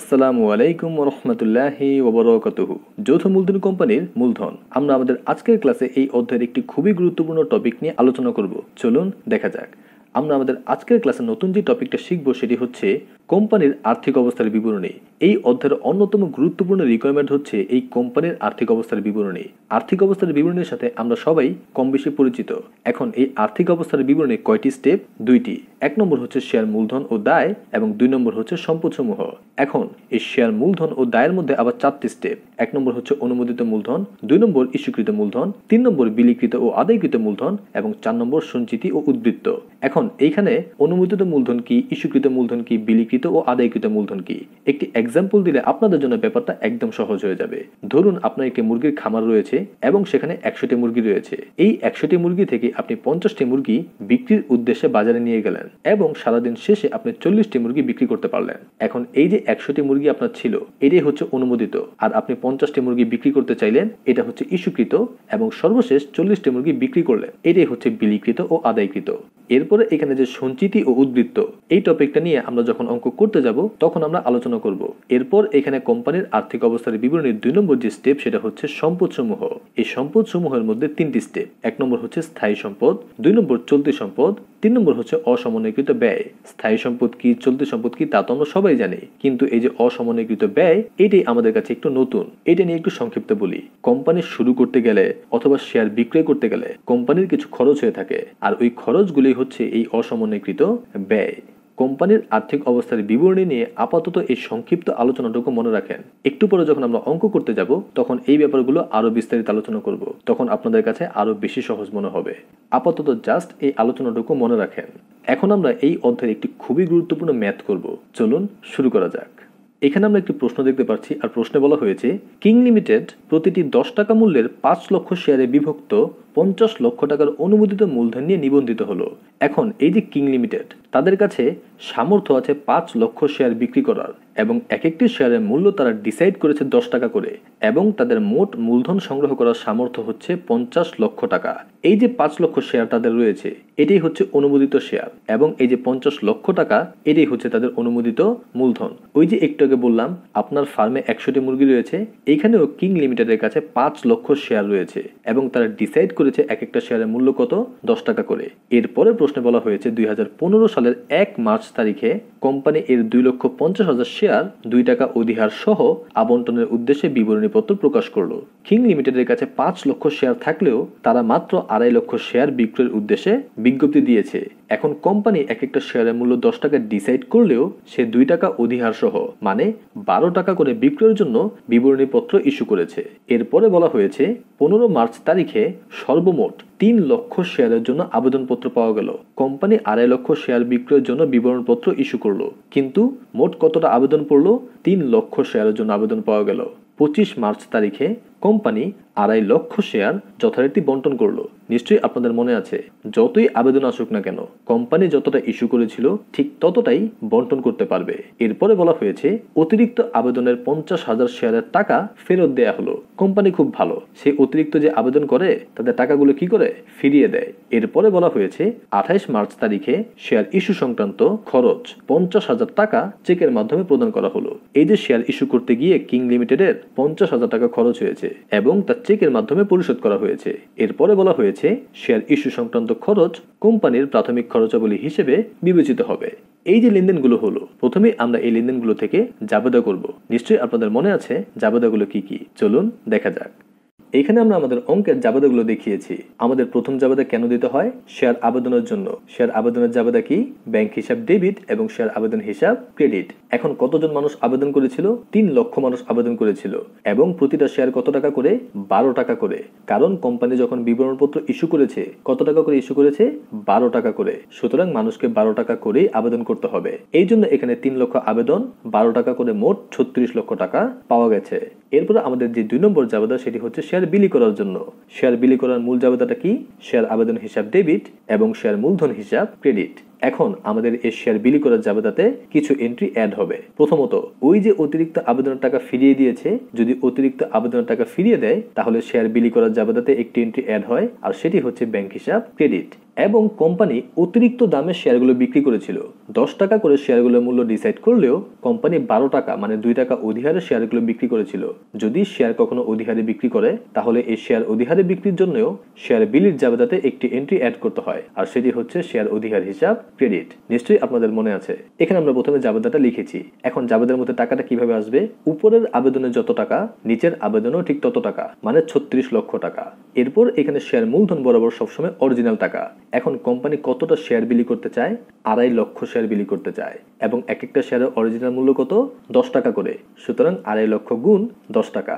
আসসালামু আলাইকুম রহমতুল্লাহ ওবরকতহ যৌথ মূলধন কোম্পানির মূলধন আমরা আমাদের আজকের ক্লাসে এই অধ্যায়ের একটি খুবই গুরুত্বপূর্ণ টপিক নিয়ে আলোচনা করব চলুন দেখা যাক আমরা আমাদের আজকের ক্লাসে নতুন যে টপিকটা শিখব সেটি হচ্ছে কোম্পানির আর্থিক অবস্থার বিবরণী এই অধ্যায়ের অন্যতম গুরুত্বপূর্ণ রিকোয়ারমেন্ট হচ্ছে এই কোম্পানির আর্থিক অবস্থার বিবরণী আর্থিক অবস্থার বিবরণীর সাথে আমরা সবাই কম বেশি পরিচিত এখন এই আর্থিক অবস্থার বিবরণী কয়টি স্টেপ দুইটি এক নম্বর হচ্ছে শেয়ার মূলধন ও দায় এবং দুই নম্বর হচ্ছে সম্পদসমূহ এখন এই শেয়ার মূলধন ও দায়ের মধ্যে আবার চারটি স্টেপ এক নম্বর হচ্ছে অনুমোদিত মূলধন দুই নম্বর ইস্যুকৃত মূলধন তিন নম্বর বিলিকৃত ও আদায়কৃত মূলধন এবং চার নম্বর সঞ্চিতি ও উদ্বৃত্ত এখন এইখানে অনুমোদিত মূলধন কি ইস্যুকৃত মূলধন কি বিলিকৃত স্বীকৃত ও আদায়কৃত মূলধন কি একটি এক্সাম্পল দিলে আপনাদের জন্য ব্যাপারটা একদম সহজ হয়ে যাবে ধরুন আপনার একটি মুরগির খামার রয়েছে এবং সেখানে একশোটি মুরগি রয়েছে এই একশোটি মুরগি থেকে আপনি পঞ্চাশটি মুরগি বিক্রির উদ্দেশ্যে বাজারে নিয়ে গেলেন এবং সারাদিন শেষে আপনি চল্লিশটি মুরগি বিক্রি করতে পারলেন এখন এই যে একশোটি মুরগি আপনার ছিল এটাই হচ্ছে অনুমোদিত আর আপনি পঞ্চাশটি মুরগি বিক্রি করতে চাইলেন এটা হচ্ছে ইস্যুকৃত এবং সর্বশেষ চল্লিশটি মুরগি বিক্রি করলেন এটাই হচ্ছে বিলিকৃত ও আদায়কৃত এরপরে এখানে যে সঞ্চিতি ও উদ্বৃত্ত এই টপিকটা নিয়ে আমরা যখন অঙ্ক সম্পর্ক করতে যাব তখন আমরা আলোচনা করব এরপর এখানে কোম্পানির আর্থিক অবস্থার বিবরণীর দুই নম্বর যে স্টেপ সেটা হচ্ছে সম্পদসমূহ এই সম্পদসমূহের মধ্যে তিনটি স্টেপ এক নম্বর হচ্ছে স্থায়ী সম্পদ দুই নম্বর চলতি সম্পদ তিন নম্বর হচ্ছে অসমন্বয়কৃত ব্যয় স্থায়ী সম্পদ কি চলতি সম্পদ কি তা তো আমরা সবাই জানি কিন্তু এই যে অসমন্বয়কৃত ব্যয় এটাই আমাদের কাছে একটু নতুন এটা নিয়ে একটু সংক্ষিপ্ত বলি কোম্পানি শুরু করতে গেলে অথবা শেয়ার বিক্রয় করতে গেলে কোম্পানির কিছু খরচ হয়ে থাকে আর ওই খরচগুলি হচ্ছে এই অসমন্বয়কৃত ব্যয় কোম্পানির আর্থিক অবস্থার বিবরণী নিয়ে আপাতত এই সংক্ষিপ্ত আলোচনাটুকু মনে রাখেন একটু পরে যখন আমরা অঙ্ক করতে যাব তখন এই ব্যাপারগুলো আরও বিস্তারিত আলোচনা করব তখন আপনাদের কাছে আরও বেশি সহজ মনে হবে আপাতত জাস্ট এই আলোচনাটুকু মনে রাখেন এখন আমরা এই অধ্যায়ের একটি খুবই গুরুত্বপূর্ণ ম্যাথ করব চলুন শুরু করা যাক এখানে আমরা একটি প্রশ্ন দেখতে পাচ্ছি আর প্রশ্নে বলা হয়েছে কিং লিমিটেড প্রতিটি দশ টাকা মূল্যের পাঁচ লক্ষ শেয়ারে বিভক্ত পঞ্চাশ লক্ষ টাকার অনুমোদিত মূলধন নিয়ে নিবন্ধিত হলো এখন এই যে কিং লিমিটেড তাদের কাছে সামর্থ্য আছে পাঁচ লক্ষ শেয়ার বিক্রি করার এবং এক একটি শেয়ারের মূল্য তারা ডিসাইড করেছে দশ টাকা করে এবং তাদের মোট মূলধন সংগ্রহ করার সামর্থ্য হচ্ছে পঞ্চাশ লক্ষ টাকা এই যে পাঁচ লক্ষ শেয়ার তাদের রয়েছে এটাই হচ্ছে অনুমোদিত শেয়ার এবং এই যে পঞ্চাশ লক্ষ টাকা এটাই হচ্ছে তাদের অনুমোদিত মূলধন ওই যে একটু আগে বললাম আপনার ফার্মে একশোটি মুরগি রয়েছে এখানেও কিং লিমিটেডের কাছে পাঁচ লক্ষ শেয়ার রয়েছে এবং তারা ডিসাইড করে করেছে এক একটা শেয়ারের মূল্য কত দশ টাকা করে এরপরে প্রশ্নে বলা হয়েছে দুই সালের এক মার্চ তারিখে কোম্পানি এর দুই লক্ষ পঞ্চাশ হাজার শেয়ার দুই টাকা অধিহার সহ আবন্টনের উদ্দেশ্যে বিবরণী পত্র প্রকাশ করলো কিং লিমিটেডের কাছে পাঁচ লক্ষ শেয়ার থাকলেও তারা মাত্র আড়াই লক্ষ শেয়ার বিক্রয়ের উদ্দেশ্যে বিজ্ঞপ্তি দিয়েছে এখন কোম্পানি এক একটা শেয়ারের মূল্য দশ টাকা ডিসাইড করলেও সে দুই টাকা অধিহার সহ মানে বারো টাকা করে বিক্রয়ের জন্য বিবরণী পত্র ইস্যু করেছে এরপরে বলা হয়েছে পনেরো মার্চ তারিখে সর্বমোট তিন লক্ষ শেয়ারের জন্য আবেদনপত্র পাওয়া গেল কোম্পানি আড়াই লক্ষ শেয়ার বিক্রয়ের জন্য বিবরণপত্র ইস্যু করলো কিন্তু মোট কতটা আবেদন পড়লো তিন লক্ষ শেয়ারের জন্য আবেদন পাওয়া গেল পঁচিশ মার্চ তারিখে কোম্পানি আড়াই লক্ষ শেয়ার যথারীতি বন্টন করল নিশ্চয়ই আপনাদের মনে আছে যতই আবেদন আসুক না কেন কোম্পানি যতটা ইস্যু করেছিল ঠিক ততটাই বন্টন করতে পারবে এরপরে বলা হয়েছে অতিরিক্ত আবেদনের পঞ্চাশ হাজার শেয়ারের টাকা ফেরত দেয়া হলো কোম্পানি খুব ভালো সে অতিরিক্ত যে আবেদন করে তাদের টাকাগুলো কি করে ফিরিয়ে দেয় এরপরে বলা হয়েছে আঠাইশ মার্চ তারিখে শেয়ার ইস্যু সংক্রান্ত খরচ পঞ্চাশ হাজার টাকা চেকের মাধ্যমে প্রদান করা হলো এই যে শেয়ার ইস্যু করতে গিয়ে কিং লিমিটেডের পঞ্চাশ হাজার টাকা খরচ হয়েছে এবং তার চেকের মাধ্যমে পরিশোধ করা হয়েছে এরপরে বলা হয়েছে শেয়ার ইস্যু সংক্রান্ত খরচ কোম্পানির প্রাথমিক খরচাবলী হিসেবে বিবেচিত হবে এই যে লেনদেনগুলো হলো প্রথমে আমরা এই লেনদেনগুলো থেকে জাবেদা করব নিশ্চয়ই আপনাদের মনে আছে জাবেদাগুলো কি কি চলুন দেখা যাক এখানে আমরা আমাদের অঙ্কের জাবেদাগুলো দেখিয়েছি আমাদের প্রথম জাবেদা কেন দিতে হয় শেয়ার আবেদনের জন্য শেয়ার আবেদনের জাবেদা কি ব্যাংক হিসাব ডেবিট এবং শেয়ার আবেদন হিসাব ক্রেডিট এখন কতজন মানুষ আবেদন করেছিল তিন লক্ষ মানুষ আবেদন করেছিল এবং প্রতিটা শেয়ার কত টাকা করে বারো টাকা করে কারণ কোম্পানি যখন বিবরণপত্র ইস্যু করেছে কত টাকা করে ইস্যু করেছে বারো টাকা করে সুতরাং মানুষকে বারো টাকা করেই আবেদন করতে হবে এই জন্য এখানে তিন লক্ষ আবেদন বারো টাকা করে মোট ছত্রিশ লক্ষ টাকা পাওয়া গেছে এরপরে আমাদের যে দুই নম্বর জাবেদা সেটি হচ্ছে শেয়ার শেয়ার বিলি করার জন্য শেয়ার বিলি করার মূল জাবেদাটা কি শেয়ার আবেদন হিসাব ডেবিট এবং শেয়ার মূলধন হিসাব ক্রেডিট এখন আমাদের এই শেয়ার বিলি করার জাবেদাতে কিছু এন্ট্রি অ্যাড হবে প্রথমত ওই যে অতিরিক্ত আবেদনের টাকা ফিরিয়ে দিয়েছে যদি অতিরিক্ত আবেদনের টাকা ফিরিয়ে দেয় তাহলে শেয়ার বিলি করার জাবেদাতে একটি এন্ট্রি অ্যাড হয় আর সেটি হচ্ছে ব্যাংক হিসাব ক্রেডিট এবং কোম্পানি অতিরিক্ত দামে শেয়ারগুলো বিক্রি করেছিল দশ টাকা করে শেয়ারগুলোর মূল্য ডিসাইড করলেও কোম্পানি বারো টাকা মানে দুই টাকা অধিহারে শেয়ারগুলো বিক্রি করেছিল যদি শেয়ার কখনো অধিহারে বিক্রি করে তাহলে এই শেয়ার অধিহারে বিক্রির জন্যও শেয়ার বিলির জাবেদাতে একটি এন্ট্রি অ্যাড করতে হয় আর সেটি হচ্ছে শেয়ার অধিহার হিসাব ক্রেডিট নিশ্চয়ই আপনাদের মনে আছে এখানে আমরা প্রথমে জাবেদাটা লিখেছি এখন জাবেদার মধ্যে টাকাটা কিভাবে আসবে উপরের আবেদনে যত টাকা নিচের আবেদনেও ঠিক তত টাকা মানে ছত্রিশ লক্ষ টাকা এরপর এখানে শেয়ার মূলধন বরাবর সবসময় অরিজিনাল টাকা এখন কোম্পানি কতটা শেয়ার বিলি করতে চায় আড়াই লক্ষ শেয়ার বিলি করতে চায় এবং এক একটা শেয়ারের অরিজিনাল মূল্য কত দশ টাকা করে সুতরাং আড়াই লক্ষ গুণ দশ টাকা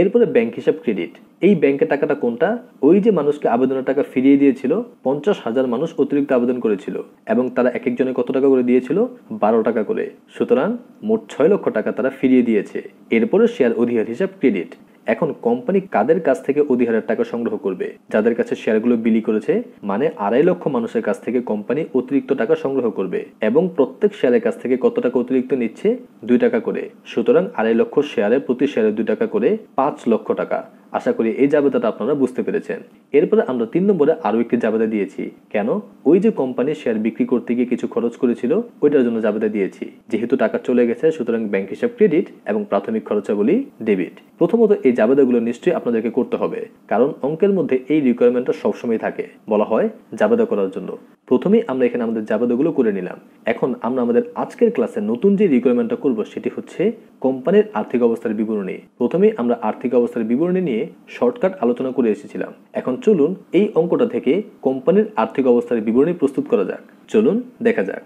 এরপরে ব্যাংক হিসাব ক্রেডিট এই ব্যাংকে টাকাটা কোনটা ওই যে মানুষকে আবেদনের টাকা ফিরিয়ে দিয়েছিল পঞ্চাশ হাজার মানুষ অতিরিক্ত আবেদন করেছিল এবং তারা এক একজনে কত টাকা করে দিয়েছিল বারো টাকা করে সুতরাং মোট ছয় লক্ষ টাকা তারা ফিরিয়ে দিয়েছে এরপরে শেয়ার অধিকার হিসাব ক্রেডিট এখন কোম্পানি কাদের কাছ থেকে অধিহারের টাকা সংগ্রহ করবে যাদের কাছে শেয়ারগুলো বিলি করেছে মানে আড়াই লক্ষ মানুষের কাছ থেকে কোম্পানি অতিরিক্ত টাকা সংগ্রহ করবে এবং প্রত্যেক শেয়ারের কাছ থেকে কত টাকা অতিরিক্ত নিচ্ছে দুই টাকা করে সুতরাং আড়াই লক্ষ শেয়ারে প্রতি শেয়ারে দুই টাকা করে পাঁচ লক্ষ টাকা আশা করি এই জাবেদাটা আপনারা বুঝতে পেরেছেন এরপরে আমরা তিন নম্বরে আরও একটি জাবেদা দিয়েছি কেন ওই যে কোম্পানি শেয়ার বিক্রি করতে গিয়ে কিছু খরচ করেছিল ওইটার জন্য জাবেদা দিয়েছি যেহেতু টাকা চলে গেছে সুতরাং ব্যাংক হিসাব ক্রেডিট এবং প্রাথমিক খরচাবলী ডেবিট প্রথমত এই জাবেদাগুলো নিশ্চয়ই আপনাদেরকে করতে হবে কারণ অঙ্কের মধ্যে এই রিকোয়ারমেন্টটা সবসময় থাকে বলা হয় জাবেদা করার জন্য প্রথমেই আমরা এখানে আমাদের জাবেদাগুলো করে নিলাম এখন আমরা আমাদের আজকের ক্লাসে নতুন যে রিকোয়ারমেন্টটা করব সেটি হচ্ছে কোম্পানির আর্থিক অবস্থার বিবরণী প্রথমে আমরা আর্থিক অবস্থার বিবরণী নিয়ে শর্টকাট আলোচনা করে এসেছিলাম এখন চলুন এই অঙ্কটা থেকে কোম্পানির আর্থিক অবস্থার বিবরণী প্রস্তুত করা যাক চলুন দেখা যাক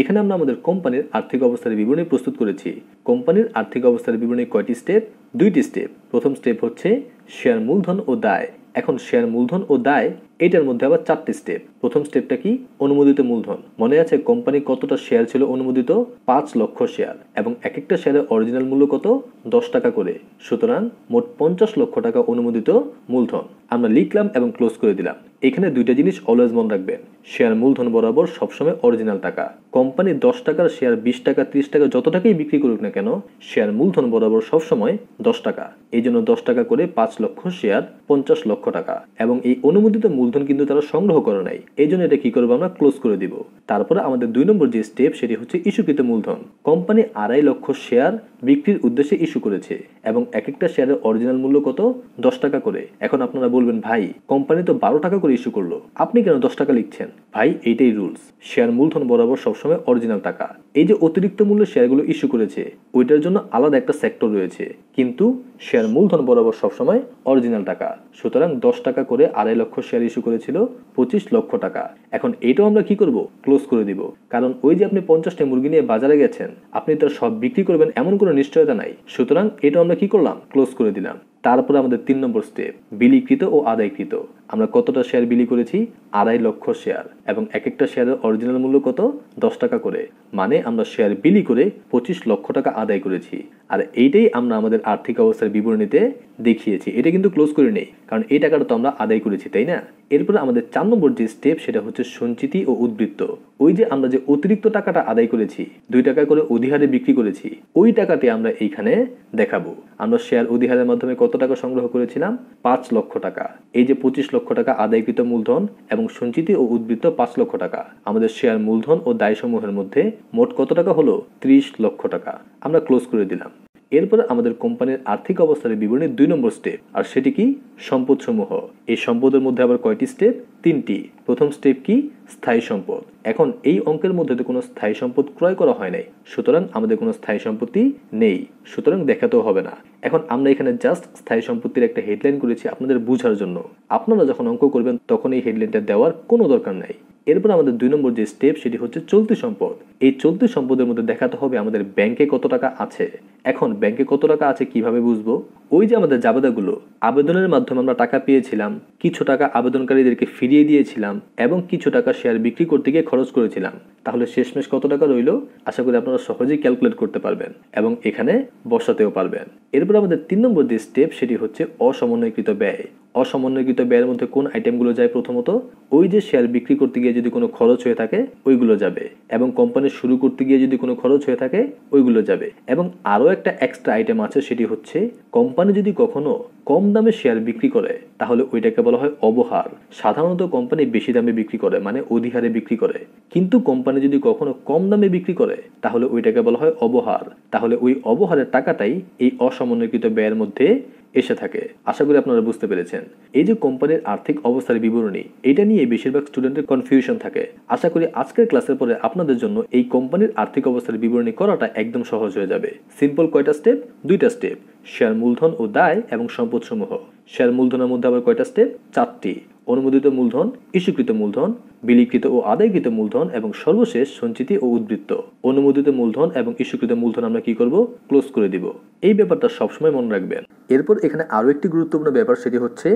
এখানে আমরা আমাদের কোম্পানির আর্থিক অবস্থার বিবরণী প্রস্তুত করেছি কোম্পানির আর্থিক অবস্থার বিবরণী কয়টি স্টেপ দুইটি স্টেপ প্রথম স্টেপ হচ্ছে শেয়ার মূলধন ও দায় এখন শেয়ার মূলধন ও দায় এটার মধ্যে আবার চারটি স্টেপ প্রথম স্টেপটা কি অনুমোদিত মূলধন মনে আছে কোম্পানি কতটা শেয়ার ছিল অনুমোদিত পাঁচ লক্ষ শেয়ার এবং এক একটা শেয়ারের অরিজিনাল মূল্য কত দশ টাকা করে সুতরাং মোট পঞ্চাশ লক্ষ টাকা অনুমোদিত মূলধন আমরা লিখলাম এবং ক্লোজ করে দিলাম এখানে দুইটা জিনিস অলওয়েজ মনে রাখবেন শেয়ার মূলধন বরাবর সবসময় অরিজিনাল টাকা কোম্পানি দশ টাকার শেয়ার বিশ টাকা ত্রিশ টাকা যত টাকাই বিক্রি করুক না কেন শেয়ার মূলধন বরাবর সবসময় দশ টাকা এই জন্য দশ টাকা করে পাঁচ লক্ষ শেয়ার পঞ্চাশ লক্ষ টাকা এবং এই অনুমোদিত মূল মূলধন কিন্তু তারা সংগ্রহ করে নাই এই জন্য এটা কি করবো আমরা ক্লোজ করে দিব তারপরে আমাদের দুই নম্বর যে স্টেপ সেটি হচ্ছে ইস্যুকৃত মূলধন কোম্পানি আড়াই লক্ষ শেয়ার বিক্রির উদ্দেশ্যে ইস্যু করেছে এবং এক একটা শেয়ারের অরিজিনাল মূল্য কত দশ টাকা করে এখন আপনারা বলবেন ভাই কোম্পানি তো বারো টাকা করে ইস্যু করলো আপনি কেন দশ টাকা লিখছেন ভাই এইটাই রুলস শেয়ার মূলধন বরাবর সবসময় অরিজিনাল টাকা এই যে অতিরিক্ত মূল্য শেয়ারগুলো ইস্যু করেছে ওইটার জন্য আলাদা একটা সেক্টর রয়েছে কিন্তু শেয়ার মূলধন বরাবর সবসময় অরিজিনাল টাকা সুতরাং দশ টাকা করে আড়াই লক্ষ শেয়ার ইস্যু করেছিল পঁচিশ লক্ষ টাকা এখন এটাও আমরা কি করব ক্লোজ করে দিব কারণ ওই যে আপনি পঞ্চাশটা মুরগি নিয়ে বাজারে গেছেন আপনি তার সব বিক্রি করবেন এমন কোনো নিশ্চয়তা নাই সুতরাং এটা আমরা কি করলাম ক্লোজ করে দিলাম তারপরে আমাদের তিন নম্বর স্টেপ বিলিকৃত ও আদায়কৃত আমরা কতটা শেয়ার বিলি করেছি আড়াই লক্ষ শেয়ার এবং এক একটা শেয়ারের অরিজিনাল মূল্য কত দশ টাকা করে মানে আমরা শেয়ার বিলি করে পঁচিশ লক্ষ টাকা আদায় করেছি আর এইটাই আমরা আমাদের আর্থিক অবস্থার বিবরণীতে দেখিয়েছি এটা কিন্তু ক্লোজ করে নেই কারণ এই টাকাটা তো আমরা আদায় করেছি তাই না এরপরে আমাদের চার নম্বর যে স্টেপ সেটা হচ্ছে সঞ্চিতি ও উদ্বৃত্ত ওই যে আমরা যে অতিরিক্ত টাকাটা আদায় করেছি দুই টাকা করে অধিহারে বিক্রি করেছি ওই টাকাটি আমরা এইখানে দেখাবো আমরা শেয়ার অধিহারের মাধ্যমে কত টাকা সংগ্রহ করেছিলাম পাঁচ লক্ষ টাকা এই যে পঁচিশ লক্ষ টাকা আদায়কৃত মূলধন এবং সঞ্চিতি ও উদ্বৃত্ত পাঁচ লক্ষ টাকা আমাদের শেয়ার মূলধন ও দায়সমূহের মধ্যে মোট কত টাকা হলো ত্রিশ লক্ষ টাকা আমরা ক্লোজ করে দিলাম এরপর আমাদের কোম্পানির আর্থিক অবস্থার বিবরণী দুই নম্বর স্টেপ আর সেটি কি সম্পদসমূহ এই সম্পদের মধ্যে আবার কয়টি স্টেপ তিনটি প্রথম স্টেপ কি স্থায়ী সম্পদ এখন এই অঙ্কের মধ্যে তো কোনো স্থায়ী সম্পদ ক্রয় করা হয় নাই সুতরাং আমাদের কোনো স্থায়ী সম্পত্তি নেই সুতরাং দেখাতেও হবে না এখন আমরা এখানে জাস্ট স্থায়ী সম্পত্তির একটা হেডলাইন করেছি আপনাদের বোঝার জন্য আপনারা যখন অঙ্ক করবেন তখন এই হেডলাইনটা দেওয়ার কোনো দরকার নাই এরপর আমাদের দুই নম্বর যে স্টেপ সেটি হচ্ছে চলতি সম্পদ এই চলতি সম্পদের মধ্যে দেখাতে হবে আমাদের ব্যাংকে কত টাকা আছে এখন ব্যাংকে কত টাকা আছে কিভাবে বুঝবো ওই যে আমাদের জাবেদাগুলো আবেদনের মাধ্যমে আমরা টাকা পেয়েছিলাম কিছু টাকা আবেদনকারীদেরকে ফিরিয়ে দিয়েছিলাম এবং কিছু টাকা শেয়ার বিক্রি করতে গিয়ে খরচ করেছিলাম তাহলে শেষমেশ কত টাকা রইল আশা করি আপনারা সহজেই ক্যালকুলেট করতে পারবেন এবং এখানে বসাতেও পারবেন এরপর আমাদের তিন নম্বর যে স্টেপ সেটি হচ্ছে অসমন্বয়কৃত ব্যয় অসমন্বয়কৃত ব্যয়ের মধ্যে কোন আইটেমগুলো যায় প্রথমত ওই যে শেয়ার বিক্রি করতে গিয়ে যদি কোনো খরচ হয়ে থাকে ওইগুলো যাবে এবং কোম্পানি শুরু করতে গিয়ে যদি কোনো খরচ হয়ে থাকে ওইগুলো যাবে এবং আরও একটা এক্সট্রা আইটেম আছে সেটি হচ্ছে কোম্পানি যদি কখনো কম দামে শেয়ার বিক্রি করে তাহলে ওইটাকে বলা হয় অবহার সাধারণত কোম্পানি বেশি দামে বিক্রি করে মানে অধিহারে বিক্রি করে কিন্তু কোম্পানি যদি কখনো কম দামে বিক্রি করে তাহলে ওইটাকে বলা হয় অবহার তাহলে ওই অবহারের টাকাটাই এই অসমন্বয়কৃত ব্যয়ের মধ্যে এসে থাকে আশা করি আপনারা বুঝতে পেরেছেন এই যে কোম্পানির আর্থিক অবস্থার বিবরণী এটা নিয়ে বেশিরভাগ স্টুডেন্টের কনফিউশন থাকে আশা করি আজকের ক্লাসের পরে আপনাদের জন্য এই কোম্পানির আর্থিক অবস্থার বিবরণী করাটা একদম সহজ হয়ে যাবে সিম্পল কয়টা স্টেপ দুইটা স্টেপ শেয়ার মূলধন ও দায় এবং সম্পদসমূহ শেয়ার মূলধনের মধ্যে আবার কয়টা স্টেপ চারটি অনুমোদিত মূলধন ইস্যুকৃত মূলধন বিলিকৃত ও আদায়কৃত মূলধন এবং সর্বশেষ সঞ্চিতি ও উদ্বৃত্ত অনুমোদিত মূলধন এবং ইস্যুকৃত মূলধন আমরা কি করব ক্লোজ করে দিব এই ব্যাপারটা সবসময় মনে রাখবেন এরপর এখানে আরও একটি গুরুত্বপূর্ণ ব্যাপার সেটি হচ্ছে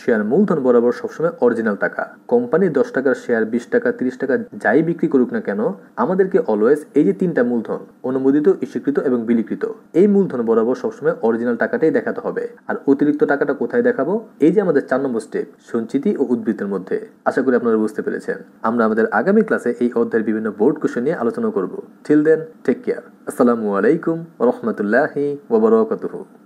শেয়ার মূলধন বরাবর সবসময় অরিজিনাল টাকা কোম্পানি দশ টাকার শেয়ার বিশ টাকা তিরিশ টাকা যাই বিক্রি করুক না কেন আমাদেরকে অলওয়েজ এই যে তিনটা মূলধন অনুমোদিত ইস্যুকৃত এবং বিলিকৃত এই মূলধন বরাবর সবসময় অরিজিনাল টাকাটাই দেখাতে হবে আর অতিরিক্ত টাকাটা কোথায় দেখাবো এই যে আমাদের চার নম্বর স্টেপ সঞ্চিতি ও উদ্বৃত্তের মধ্যে আশা করি আপনারা বুঝতে পেরেছেন আমরা আমাদের আগামী ক্লাসে এই অধ্যায়ের বিভিন্ন বোর্ড কোশ্চেন নিয়ে আলোচনা করব টিল দেন টেক কেয়ার আসসালামু আলাইকুম রহমতুল্লাহি ওবরাকাতুহু